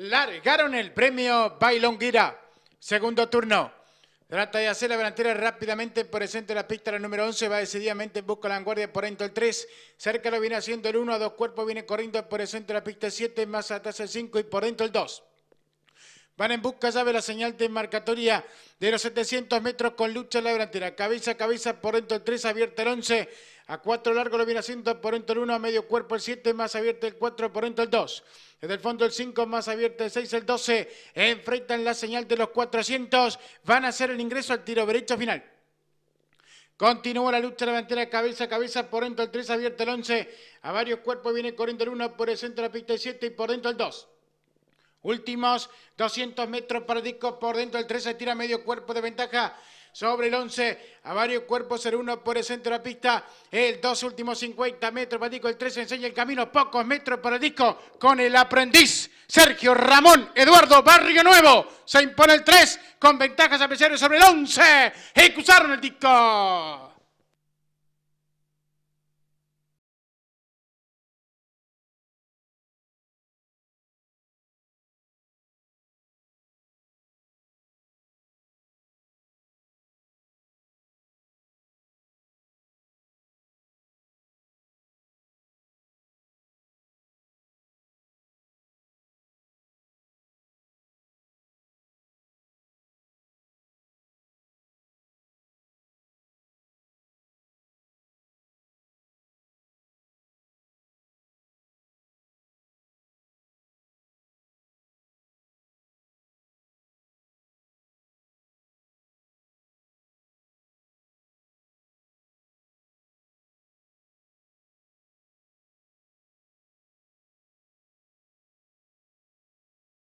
largaron el premio Bailonguira. Segundo turno. Trata de hacer la delantera rápidamente por el centro de la pista. La número 11 va decididamente en busca de la vanguardia por dentro el 3. Cerca lo viene haciendo el 1. A dos cuerpos viene corriendo por el centro de la pista 7. Más atrás el 5 y por dentro el 2. Van en busca, sabe la señal de marcatoria de los 700 metros con lucha en la delantera. Cabeza a cabeza por dentro el 3. Abierta el 11. A 4 largo lo viene haciendo por dentro el 1, a medio cuerpo el 7, más abierto el 4, por dentro el 2. Desde el fondo el 5, más abierto el 6, el 12. Enfrentan la señal de los 400. Van a hacer el ingreso al tiro derecho final. Continúa la lucha delantera cabeza a cabeza, por dentro el 3, abierto el 11. A varios cuerpos viene corriendo el 1, por el centro de la pista el 7 y por dentro el 2. Últimos 200 metros para Disco por dentro el 3, se tira medio cuerpo de ventaja sobre el 11 a varios cuerpos el uno por el centro de la pista, el dos últimos 50 metros para el disco, el 3 enseña el camino, pocos metros para el disco con el aprendiz Sergio Ramón Eduardo Barrio Nuevo, se impone el 3 con ventajas a sobre el 11, cruzaron el disco.